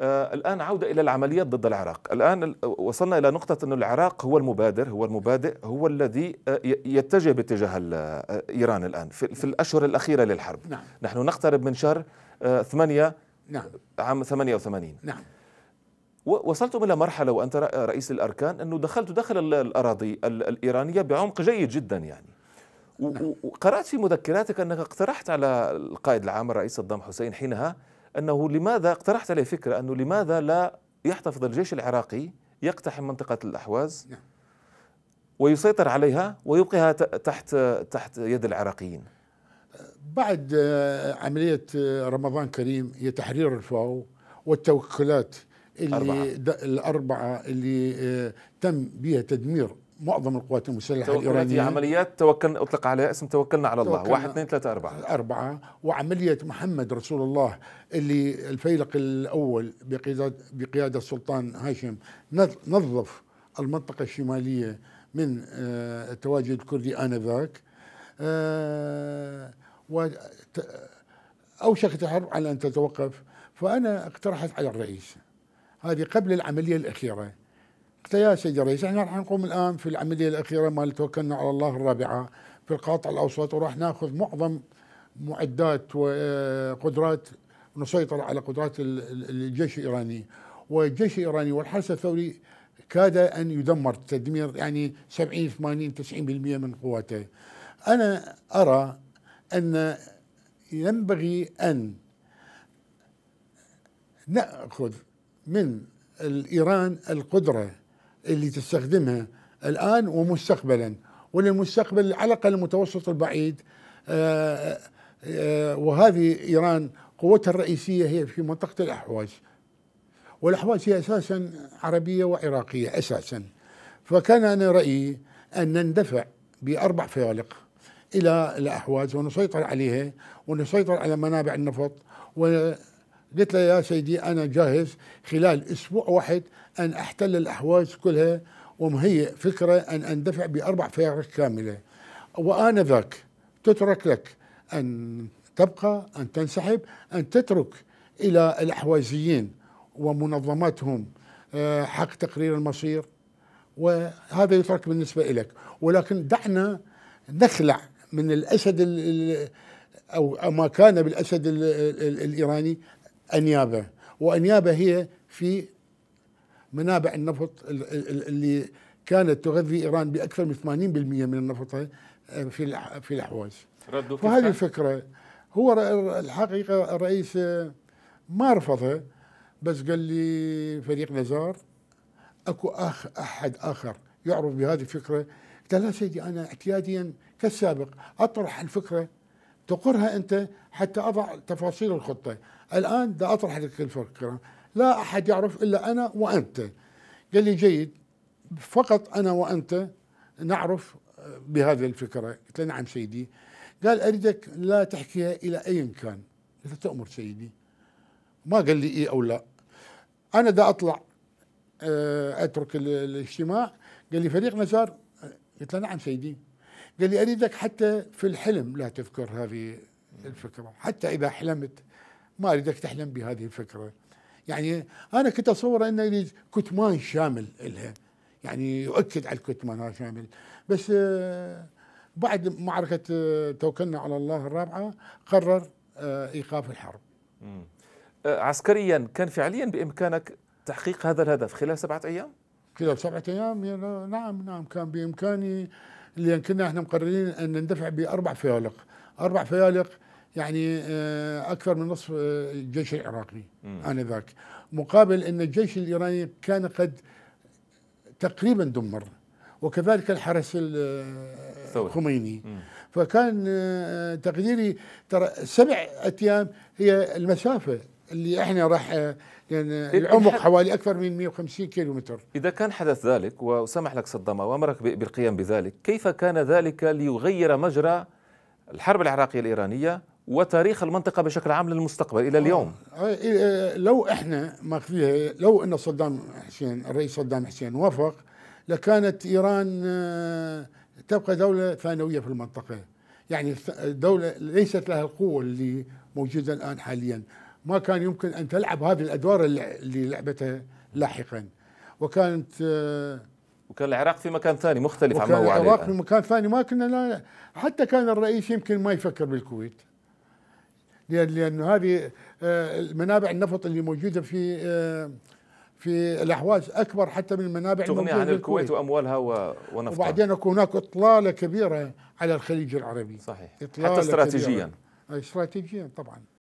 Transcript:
آه، الآن عودة إلى العمليات ضد العراق الآن وصلنا إلى نقطة أن العراق هو المبادر هو المبادئ هو الذي آه، يتجه باتجاه آه، إيران الآن في الأشهر الأخيرة للحرب نعم. نحن نقترب من شهر ثمانية نعم. عام 88 نعم وصلتم الى مرحله وانت رئيس الاركان انه دخلت داخل الاراضي الايرانيه بعمق جيد جدا يعني نعم. وقرات في مذكراتك انك اقترحت على القائد العام الرئيس صدام حسين حينها أنه لماذا اقترحت عليه فكرة أنه لماذا لا يحتفظ الجيش العراقي يقتحم منطقة الأحواز نعم. ويسيطر عليها ويبقيها تحت تحت يد العراقيين بعد آه، عملية آه، رمضان كريم هي تحرير الفاو والتوكلات اللي الأربعة, الأربعة اللي آه، تم بها تدمير معظم القوات المسلحه الايرانيه عمليات توكلنا اطلق عليها اسم توكلنا على الله توكلنا واحد اثنين ثلاثه اربعه اربعه وعمليه محمد رسول الله اللي الفيلق الاول بقياده بقياده السلطان هاشم نظف المنطقه الشماليه من آه، التواجد الكردي انذاك آه، اوشكت الحرب على ان تتوقف فانا اقترحت على الرئيس هذه قبل العمليه الاخيره قلت له يا سيدي الرئيس احنا راح نقوم الان في العمليه الاخيره مال توكلنا على الله الرابعه في القاطع الاوسط وراح ناخذ معظم معدات وقدرات آه، نسيطر على قدرات الجيش الايراني والجيش الايراني والحرس الثوري كاد ان يدمر تدمير يعني 70 80 90% من قواته انا ارى ان ينبغي ان ناخذ من ايران القدره اللي تستخدمها الآن ومستقبلا وللمستقبل على الأقل المتوسط البعيد آه، آه، وهذه إيران قوتها الرئيسية هي في منطقة الأحواز والأحواز هي أساسا عربية وعراقية أساسا فكان أنا رأيي أن نندفع بأربع فيالق إلى الأحواز ونسيطر عليها ونسيطر على منابع النفط و قلت له يا سيدي أنا جاهز خلال أسبوع واحد أن أحتل الأحواز كلها ومهيئ فكرة أن أندفع بأربع فيارات كاملة ذاك تترك لك أن تبقى أن تنسحب أن تترك إلى الأحوازيين ومنظماتهم آه، حق تقرير المصير وهذا يترك بالنسبة لك ولكن دعنا نخلع من الأسد أو ما كان بالأسد الإيراني انيابه وانيابه هي في منابع النفط اللي كانت تغذي ايران باكثر من 80% من النفط آه، في في الاحواز وهذه الفكره هو الحقيقه الرئيس آه، ما رفضها بس قال لي فريق نزار اكو أخ احد اخر يعرف بهذه الفكره قلت لا سيدي انا اعتياديا كالسابق اطرح الفكره تقرها انت حتى اضع تفاصيل الخطه الان دا اطرح لك الفكره لا احد يعرف الا انا وانت قال لي جيد فقط انا وانت نعرف آه، بهذه الفكره قلت له نعم سيدي قال اريدك لا تحكيها الى اي كان قلت له تامر سيدي ما قال لي اي او لا انا دا اطلع آه، اترك الاجتماع قال لي فريق نزار قلت له نعم سيدي قال لي أريدك حتى في الحلم لا تذكر هذه الفكرة حتى إذا حلمت ما أريدك تحلم بهذه الفكرة يعني أنا كنت أتصور أنه يريد كتمان شامل لها يعني يؤكد على الكتمان شامل بس آه، بعد معركة آه، توكلنا على الله الرابعة قرر آه، إيقاف الحرب عسكريا كان فعليا بإمكانك تحقيق هذا الهدف خلال سبعة أيام؟ خلال سبعة أيام نعم نعم كان بإمكاني لان كنا احنا مقررين ان ندفع باربع فيالق اربع فيالق يعني آه، اكثر من نصف الجيش آه، العراقي انذاك مقابل ان الجيش الايراني كان قد تقريبا دمر وكذلك الحرس آه، الخميني فكان تقديري ترى سبع ايام هي المسافه اللي احنا راح آه، يعني العمق حوالي اكثر من 150 متر اذا كان حدث ذلك وسمح لك صدام وامرك بالقيام بذلك كيف كان ذلك ليغير مجرى الحرب العراقيه الايرانيه وتاريخ المنطقة بشكل عام للمستقبل إلى اليوم آه، آه، لو إحنا ما فيها لو أن صدام حسين الرئيس صدام حسين وافق لكانت إيران تبقى دولة ثانوية في المنطقة يعني دولة ليست لها القوة اللي موجودة الآن حاليا ما كان يمكن ان تلعب هذه الادوار اللي لعبتها لاحقا وكانت آه، وكان العراق في مكان ثاني مختلف عما هو عليه العراق في مكان ثاني ما كنا لا حتى كان الرئيس يمكن ما يفكر بالكويت لان لانه هذه آه، المنابع النفط اللي موجوده في آه، في الاحواز اكبر حتى من المنابع تغني عن الكويت واموالها ونفطها وبعدين اكو هناك اطلاله كبيره على الخليج العربي صحيح حتى استراتيجيا كبيرة. استراتيجيا طبعا